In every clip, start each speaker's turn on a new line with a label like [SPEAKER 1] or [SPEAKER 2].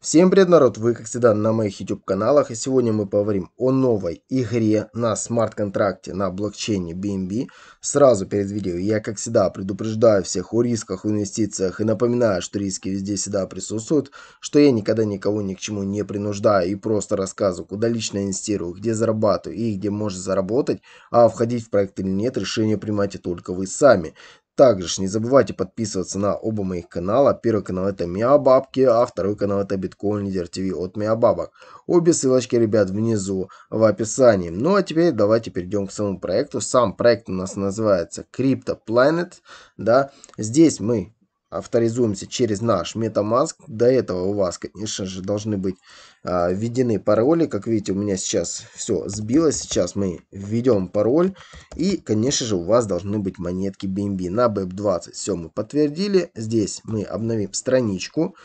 [SPEAKER 1] Всем привет, народ! Вы, как всегда, на моих YouTube-каналах, и сегодня мы поговорим о новой игре на смарт-контракте на блокчейне BNB. Сразу перед видео я, как всегда, предупреждаю всех о рисках, о инвестициях и напоминаю, что риски везде всегда присутствуют, что я никогда никого ни к чему не принуждаю и просто рассказываю, куда лично инвестирую, где зарабатываю и где можно заработать, а входить в проект или нет, решение принимайте только вы сами. Также не забывайте подписываться на оба моих канала. Первый канал это Миабабки, а второй канал это Биткоин Лидер ТВ от Миабабок. Обе ссылочки, ребят, внизу в описании. Ну а теперь давайте перейдем к самому проекту. Сам проект у нас называется Crypto Planet. Да? Здесь мы авторизуемся через наш MetaMask. До этого у вас, конечно же, должны быть а, введены пароли. Как видите, у меня сейчас все сбилось. Сейчас мы введем пароль. И, конечно же, у вас должны быть монетки BNB на BEP20. Все мы подтвердили. Здесь мы обновим страничку.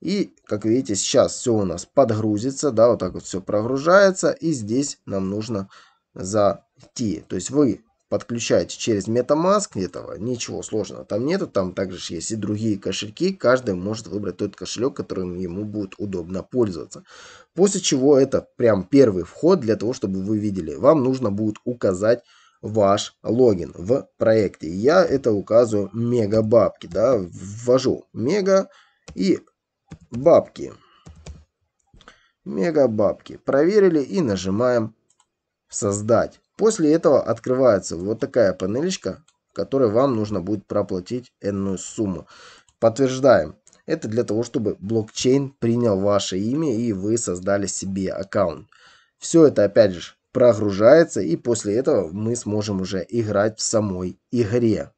[SPEAKER 1] И, как видите, сейчас все у нас подгрузится. Да, вот так вот все прогружается. И здесь нам нужно зайти. То есть вы подключаете через MetaMask этого, ничего сложного там нету, там также есть и другие кошельки, каждый может выбрать тот кошелек, которым ему будет удобно пользоваться. После чего это прям первый вход для того, чтобы вы видели. Вам нужно будет указать ваш логин в проекте. Я это указываю мега бабки, да, ввожу мега и бабки. Мега бабки. Проверили и нажимаем создать. После этого открывается вот такая панелечка, которой вам нужно будет проплатить энную сумму. Подтверждаем. Это для того, чтобы блокчейн принял ваше имя и вы создали себе аккаунт. Все это опять же прогружается и после этого мы сможем уже играть в самой игре.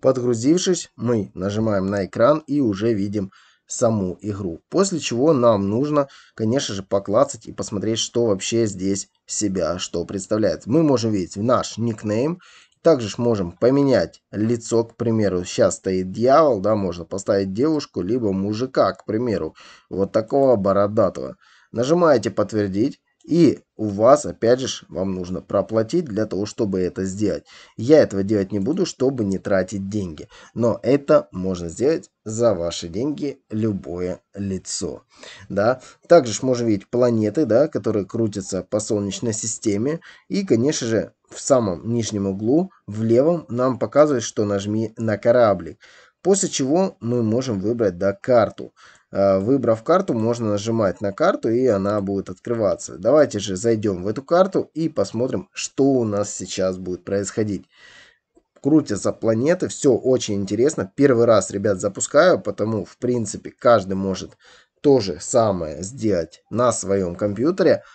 [SPEAKER 1] Подгрузившись, мы нажимаем на экран и уже видим саму игру. После чего нам нужно, конечно же, поклацать и посмотреть, что вообще здесь себя, что представляет. Мы можем видеть наш никнейм, также можем поменять лицо, к примеру, сейчас стоит дьявол, да, можно поставить девушку, либо мужика, к примеру, вот такого бородатого. Нажимаете подтвердить, и у вас, опять же, вам нужно проплатить для того, чтобы это сделать. Я этого делать не буду, чтобы не тратить деньги. Но это можно сделать за ваши деньги любое лицо. Да? Также можно видеть планеты, да, которые крутятся по Солнечной системе. И, конечно же, в самом нижнем углу, в левом, нам показывает, что нажми на кораблик. После чего мы можем выбрать да, карту. Э, выбрав карту, можно нажимать на карту, и она будет открываться. Давайте же зайдем в эту карту и посмотрим, что у нас сейчас будет происходить. Крутятся планеты, все очень интересно. Первый раз, ребят, запускаю, потому, в принципе, каждый может то же самое сделать на своем компьютере –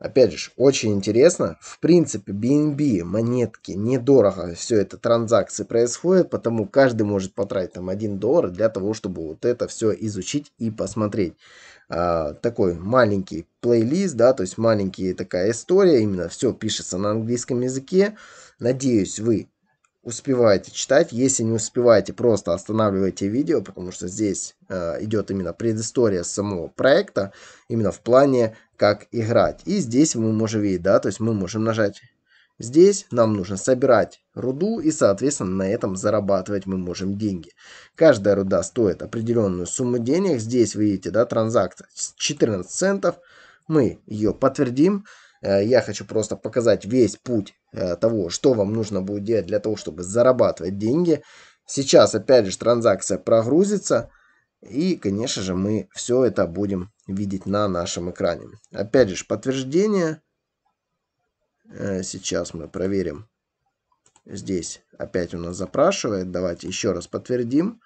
[SPEAKER 1] Опять же, очень интересно. В принципе, BNB, монетки, недорого все это транзакции происходят, потому каждый может потратить там 1 доллар для того, чтобы вот это все изучить и посмотреть. А, такой маленький плейлист, да, то есть маленькая такая история, именно все пишется на английском языке. Надеюсь, вы успеваете читать. Если не успеваете, просто останавливайте видео, потому что здесь э, идет именно предыстория самого проекта, именно в плане, как играть. И здесь мы можем видеть, да, то есть мы можем нажать Здесь нам нужно собирать руду и, соответственно, на этом зарабатывать мы можем деньги. Каждая руда стоит определенную сумму денег. Здесь вы видите, да, транзакция 14 центов. Мы ее подтвердим. Э, я хочу просто показать весь путь э, того, что вам нужно будет делать для того, чтобы зарабатывать деньги. Сейчас, опять же, транзакция прогрузится. И, конечно же, мы все это будем видеть на нашем экране. Опять же, подтверждение. Э, сейчас мы проверим. Здесь опять у нас запрашивает. Давайте еще раз подтвердим.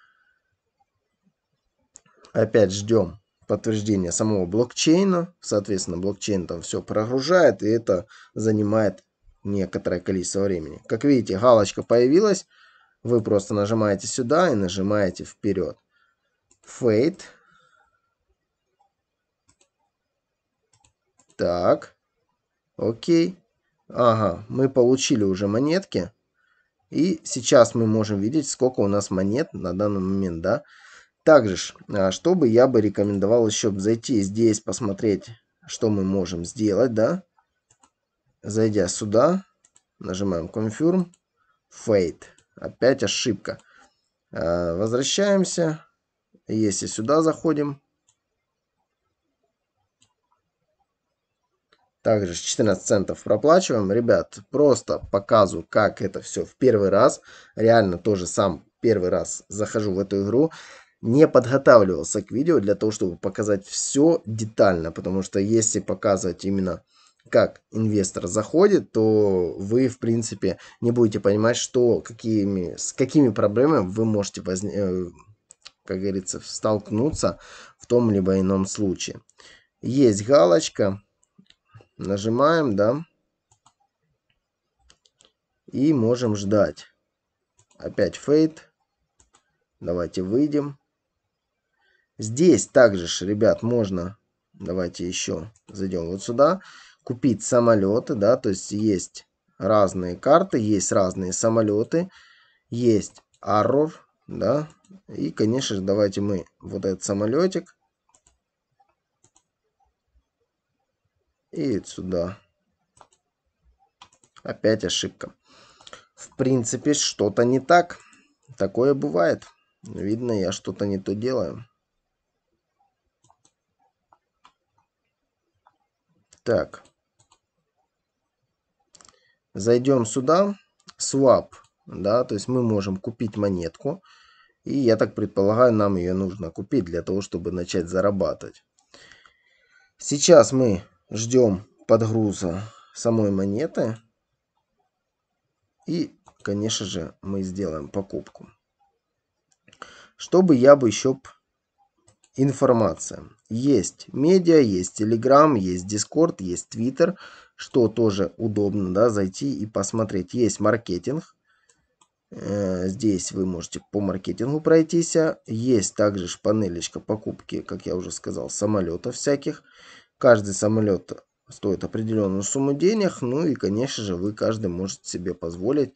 [SPEAKER 1] Опять ждем подтверждение самого блокчейна. Соответственно, блокчейн там все прогружает, и это занимает некоторое количество времени. Как видите, галочка появилась. Вы просто нажимаете сюда и нажимаете вперед. Fate. Так. Окей. Ага, мы получили уже монетки. И сейчас мы можем видеть, сколько у нас монет на данный момент, да. Также, а, что бы я бы рекомендовал еще зайти здесь, посмотреть, что мы можем сделать, да? Зайдя сюда, нажимаем Confirm, Fade. Опять ошибка. А, возвращаемся. Если сюда заходим. Также 14 центов проплачиваем. Ребят, просто показываю, как это все в первый раз. Реально тоже сам первый раз захожу в эту игру не подготавливался к видео для того, чтобы показать все детально, потому что если показывать именно как инвестор заходит, то вы, в принципе, не будете понимать, что, какими, с какими проблемами вы можете, возне, э, как говорится, столкнуться в том либо ином случае. Есть галочка, нажимаем, да, и можем ждать. Опять фейт, давайте выйдем. Здесь также же, ребят, можно, давайте еще зайдем вот сюда, купить самолеты, да, то есть есть разные карты, есть разные самолеты, есть Arror, да, и, конечно же, давайте мы вот этот самолетик и сюда. Опять ошибка. В принципе, что-то не так. Такое бывает. Видно, я что-то не то делаю. Так. Зайдем сюда. Swap. Да, то есть мы можем купить монетку. И я так предполагаю, нам ее нужно купить для того, чтобы начать зарабатывать. Сейчас мы ждем подгруза самой монеты. И, конечно же, мы сделаем покупку. Чтобы я бы еще информация. Есть медиа, есть телеграм есть дискорд есть твиттер что тоже удобно, да, зайти и посмотреть. Есть маркетинг. Э, здесь вы можете по маркетингу пройтись. Есть также панелечка покупки, как я уже сказал, самолетов всяких. Каждый самолет стоит определенную сумму денег. Ну и, конечно же, вы каждый может себе позволить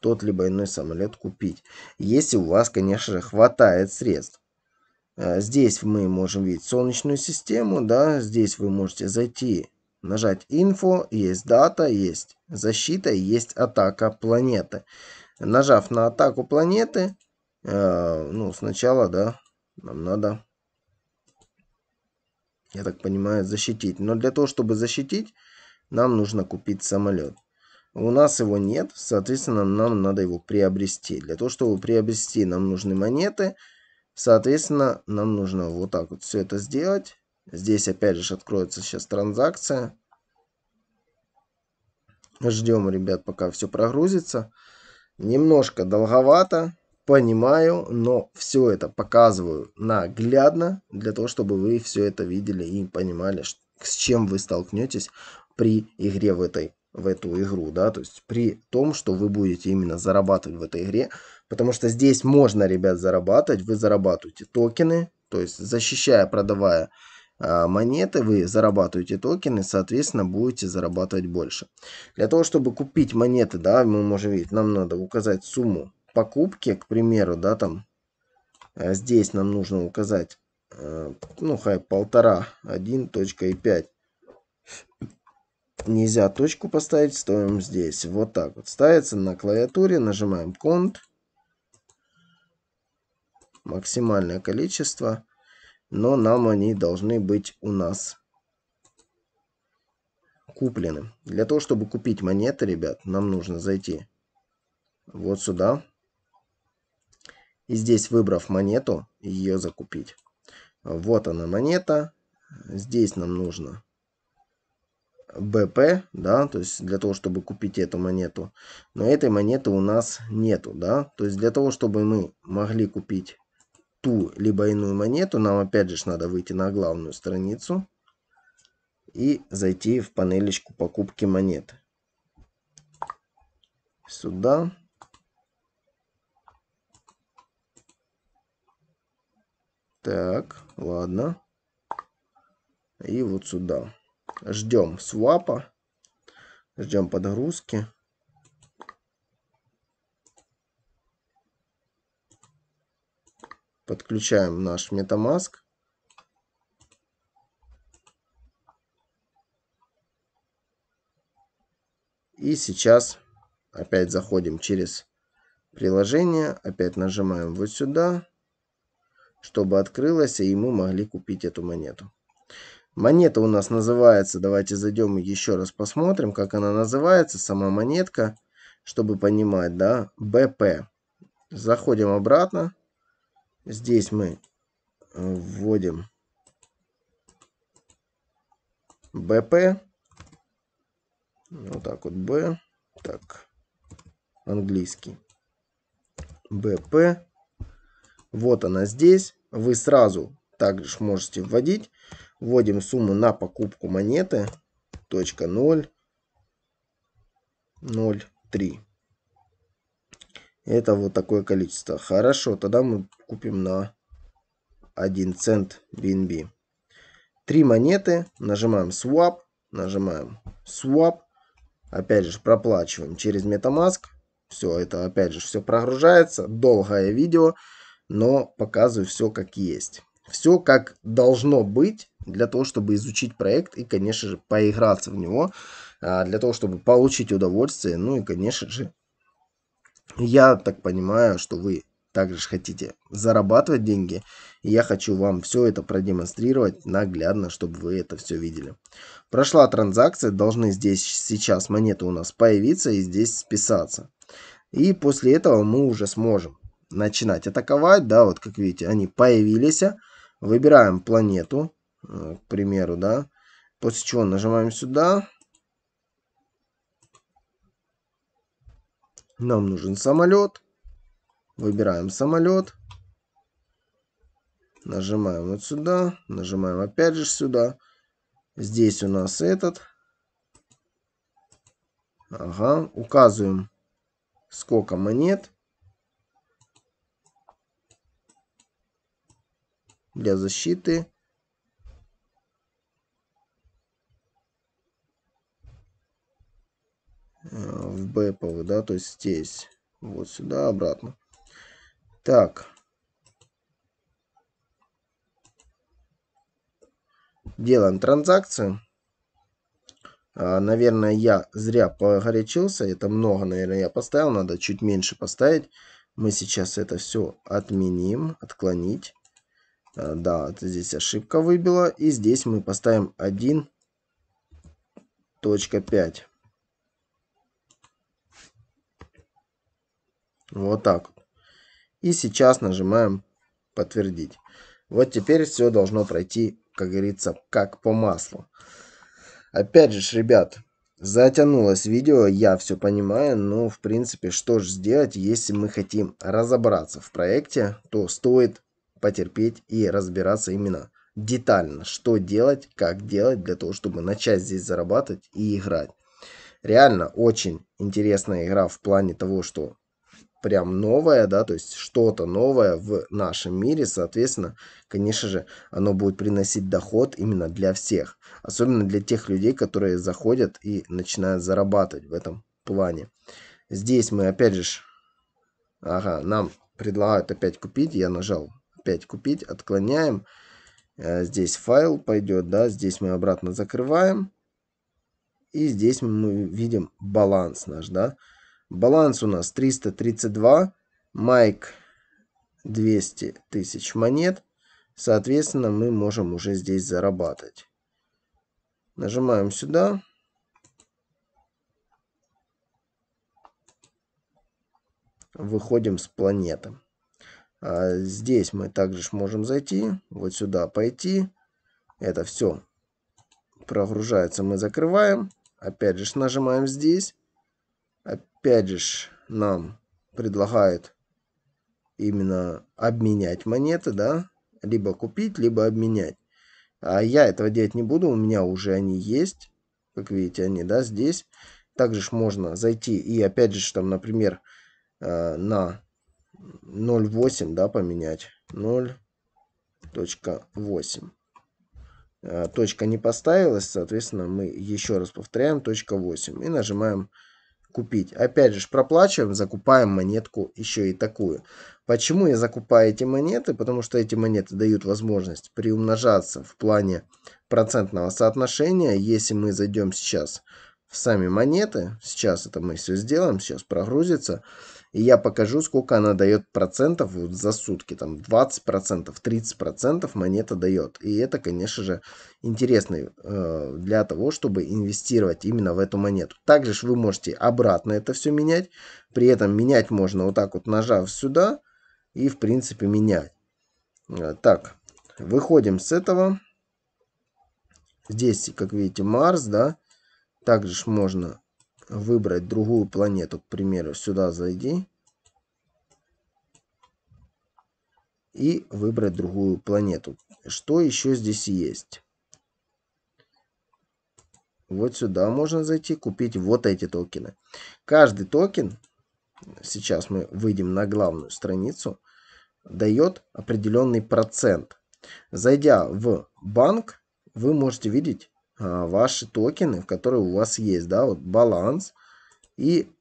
[SPEAKER 1] тот либо иной самолет купить. Если у вас, конечно же, хватает средств. А, здесь мы можем видеть Солнечную систему, да, здесь вы можете зайти, нажать «Инфо», есть дата, есть защита, есть атака планеты. Нажав на атаку планеты, а, ну, сначала, да, нам надо, я так понимаю, защитить. Но для того, чтобы защитить, нам нужно купить самолет. У нас его нет, соответственно, нам надо его приобрести. Для того, чтобы приобрести, нам нужны монеты – Соответственно, нам нужно вот так вот все это сделать. Здесь опять же откроется сейчас транзакция. Ждем, ребят, пока все прогрузится. Немножко долговато, понимаю, но все это показываю наглядно, для того, чтобы вы все это видели и понимали, с чем вы столкнетесь при игре в этой в эту игру, да, то есть при том, что вы будете именно зарабатывать в этой игре, Потому что здесь можно, ребят, зарабатывать. Вы зарабатываете токены, то есть защищая, продавая а, монеты, вы зарабатываете токены, соответственно, будете зарабатывать больше. Для того, чтобы купить монеты, да, мы можем видеть, нам надо указать сумму покупки, к примеру, да, там, а, здесь нам нужно указать, а, ну, хай, полтора, 1.5. Нельзя точку поставить, ставим здесь. Вот так вот ставится на клавиатуре, нажимаем Ctrl, максимальное количество, но нам они должны быть у нас куплены. Для того, чтобы купить монеты, ребят, нам нужно зайти вот сюда. И здесь, выбрав монету, ее закупить. Вот она монета. Здесь нам нужно БП, да, то есть для того, чтобы купить эту монету. Но этой монеты у нас нету, да. То есть для того, чтобы мы могли купить ту либо иную монету, нам опять же надо выйти на главную страницу и зайти в панелечку покупки монет. Сюда. Так, ладно. И вот сюда. Ждем свапа. Ждем подгрузки. Подключаем наш MetaMask. И сейчас опять заходим через приложение, опять нажимаем вот сюда, чтобы открылось, и мы могли купить эту монету. Монета у нас называется, давайте зайдем и еще раз посмотрим, как она называется, сама монетка, чтобы понимать, да, BP. Заходим обратно, Здесь мы э, вводим БП. Вот так вот Б. Так, английский. БП. Вот она здесь. Вы сразу также можете вводить. Вводим сумму на покупку монеты. Точка 0. 0,3. Это вот такое количество. Хорошо, тогда мы купим на 1 цент BNB. Три монеты. Нажимаем Swap. Нажимаем Swap. Опять же проплачиваем через Metamask. Все, это опять же все прогружается. Долгое видео, но показываю все как есть. Все как должно быть для того, чтобы изучить проект и, конечно же, поиграться в него. А, для того, чтобы получить удовольствие. Ну и, конечно же, я так понимаю, что вы также хотите зарабатывать деньги. И я хочу вам все это продемонстрировать наглядно, чтобы вы это все видели. Прошла транзакция, должны здесь сейчас монеты у нас появиться и здесь списаться. И после этого мы уже сможем начинать атаковать. Да, вот как видите, они появились. Выбираем планету, э, к примеру, да. После чего нажимаем сюда. Нам нужен самолет. Выбираем самолет. Нажимаем вот сюда. Нажимаем опять же сюда. Здесь у нас этот. Ага. Указываем, сколько монет. Для защиты. Э, в бэповый, да, то есть здесь, вот сюда, обратно. Так. Делаем транзакцию. А, наверное, я зря погорячился. Это много, наверное, я поставил. Надо чуть меньше поставить. Мы сейчас это все отменим, отклонить. А, да, это здесь ошибка выбила. И здесь мы поставим 1.5. Вот так И сейчас нажимаем подтвердить. Вот теперь все должно пройти, как говорится, как по маслу. Опять же, ребят, затянулось видео, я все понимаю, но в принципе, что же сделать, если мы хотим разобраться в проекте, то стоит потерпеть и разбираться именно детально, что делать, как делать для того, чтобы начать здесь зарабатывать и играть. Реально очень интересная игра в плане того, что прям новое, да, то есть что-то новое в нашем мире, соответственно, конечно же, оно будет приносить доход именно для всех, особенно для тех людей, которые заходят и начинают зарабатывать в этом плане. Здесь мы опять же, ага, нам предлагают опять купить, я нажал опять купить, отклоняем, э, здесь файл пойдет, да, здесь мы обратно закрываем, и здесь мы видим баланс наш, да, Баланс у нас 332. Майк 200 тысяч монет. Соответственно, мы можем уже здесь зарабатывать. Нажимаем сюда. Выходим с планеты. А здесь мы также можем зайти. Вот сюда пойти. Это все прогружается. Мы закрываем. Опять же нажимаем здесь опять же нам предлагают именно обменять монеты, да, либо купить, либо обменять. А я этого делать не буду, у меня уже они есть, как видите, они, да, здесь. Также ж можно зайти и опять же там, например, э, на 0.8, да, поменять. 0.8. Э, точка не поставилась, соответственно, мы еще раз повторяем, точка 8. И нажимаем купить. Опять же проплачиваем, закупаем монетку еще и такую. Почему я закупаю эти монеты? Потому что эти монеты дают возможность приумножаться в плане процентного соотношения. Если мы зайдем сейчас в сами монеты, сейчас это мы все сделаем, сейчас прогрузится, и я покажу, сколько она дает процентов за сутки, там 20 процентов, 30 процентов монета дает. И это, конечно же, интересно э, для того, чтобы инвестировать именно в эту монету. Также вы можете обратно это все менять, при этом менять можно вот так вот нажав сюда и в принципе менять. Э, так, выходим с этого. Здесь, как видите, Марс, да. Также можно выбрать другую планету, к примеру, сюда зайди. И выбрать другую планету. Что еще здесь есть? Вот сюда можно зайти, купить вот эти токены. Каждый токен, сейчас мы выйдем на главную страницу, дает определенный процент. Зайдя в банк, вы можете видеть а, ваши токены, в которые у вас есть, да, вот баланс и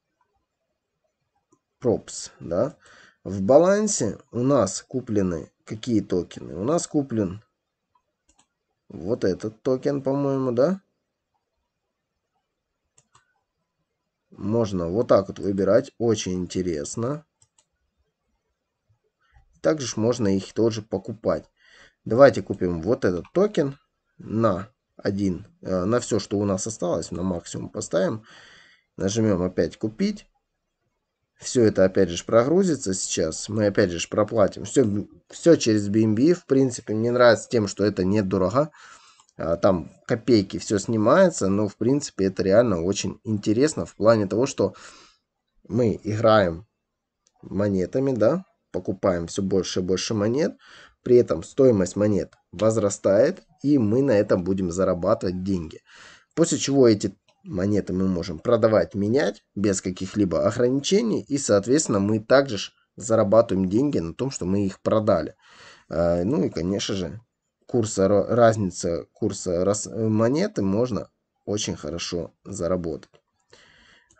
[SPEAKER 1] props, да. В балансе у нас куплены какие токены? У нас куплен вот этот токен, по-моему, да? Можно вот так вот выбирать, очень интересно. Также можно их тоже покупать. Давайте купим вот этот токен на 1 э, на все, что у нас осталось, на максимум поставим. Нажмем опять «Купить». Все это опять же прогрузится сейчас. Мы опять же проплатим. Все, все через BNB. В принципе, мне нравится тем, что это недорого. А, там копейки все снимается. Но в принципе это реально очень интересно. В плане того, что мы играем монетами, да, покупаем все больше и больше монет. При этом стоимость монет возрастает, и мы на этом будем зарабатывать деньги. После чего эти монеты мы можем продавать, менять без каких-либо ограничений. И, соответственно, мы также зарабатываем деньги на том, что мы их продали. А, ну и, конечно же, курса, разница курса монеты можно очень хорошо заработать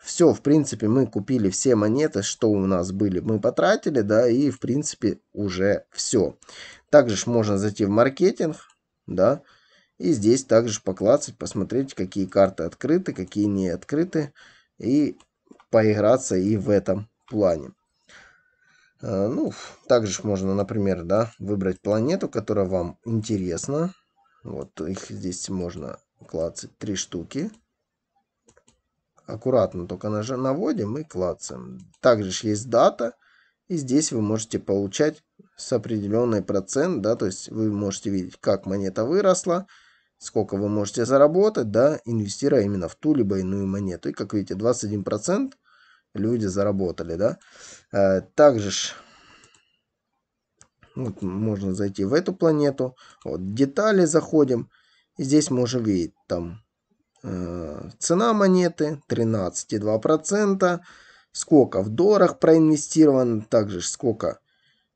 [SPEAKER 1] все, в принципе, мы купили все монеты, что у нас были, мы потратили, да, и, в принципе, уже все. Также ж можно зайти в маркетинг, да, и здесь также поклацать, посмотреть, какие карты открыты, какие не открыты, и поиграться и в этом плане. Э, ну, также можно, например, да, выбрать планету, которая вам интересна. Вот их здесь можно клацать три штуки аккуратно только наводим и клацаем. Также есть дата, и здесь вы можете получать с определенный процент, да, то есть вы можете видеть, как монета выросла, сколько вы можете заработать, да, инвестируя именно в ту либо иную монету. И как видите, 21% люди заработали, да. Э, также ж, вот можно зайти в эту планету, вот детали заходим, и здесь можем видеть там Э, цена монеты 13,2%. Сколько в долларах проинвестировано, также сколько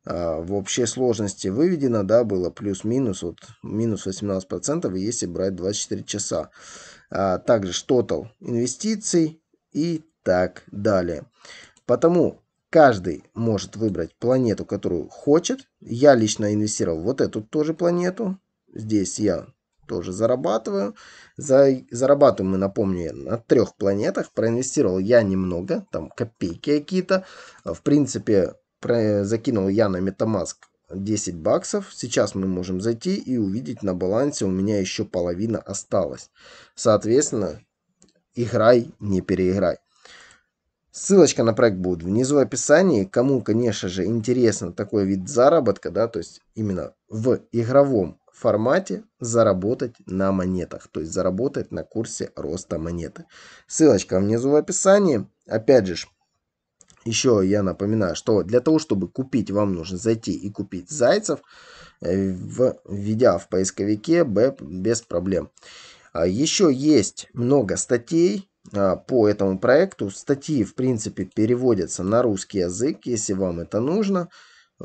[SPEAKER 1] э, в общей сложности выведено, да, было плюс-минус, вот минус 18%, если брать 24 часа. А, также тотал инвестиций и так далее. Потому каждый может выбрать планету, которую хочет. Я лично инвестировал вот эту тоже планету. Здесь я тоже зарабатываю. За, зарабатываем мы, напомню, на трех планетах. Проинвестировал я немного, там копейки какие-то. В принципе, про, закинул я на Metamask 10 баксов. Сейчас мы можем зайти и увидеть на балансе у меня еще половина осталась. Соответственно, играй, не переиграй. Ссылочка на проект будет внизу в описании. Кому, конечно же, интересно такой вид заработка, да, то есть именно в игровом формате «Заработать на монетах», то есть заработать на курсе роста монеты. Ссылочка внизу в описании. Опять же, еще я напоминаю, что для того, чтобы купить, вам нужно зайти и купить зайцев, э, введя в поисковике без проблем. А еще есть много статей а, по этому проекту. Статьи, в принципе, переводятся на русский язык, если вам это нужно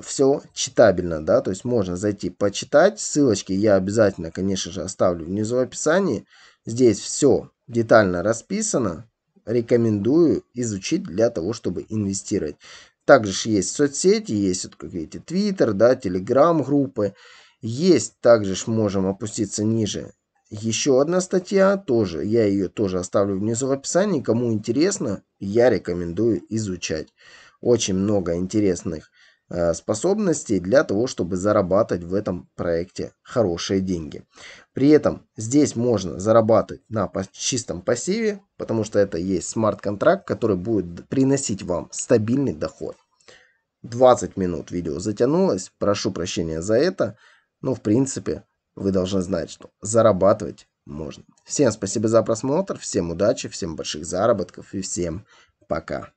[SPEAKER 1] все читабельно, да, то есть можно зайти почитать. Ссылочки я обязательно, конечно же, оставлю внизу в описании. Здесь все детально расписано. Рекомендую изучить для того, чтобы инвестировать. Также есть соцсети, есть вот какие-то Twitter, да, Telegram группы. Есть, также можем опуститься ниже. Еще одна статья тоже, я ее тоже оставлю внизу в описании. Кому интересно, я рекомендую изучать. Очень много интересных Э, способностей для того, чтобы зарабатывать в этом проекте хорошие деньги. При этом здесь можно зарабатывать на чистом пассиве, потому что это есть смарт-контракт, который будет приносить вам стабильный доход. 20 минут видео затянулось, прошу прощения за это, но ну, в принципе вы должны знать, что зарабатывать можно. Всем спасибо за просмотр, всем удачи, всем больших заработков и всем пока.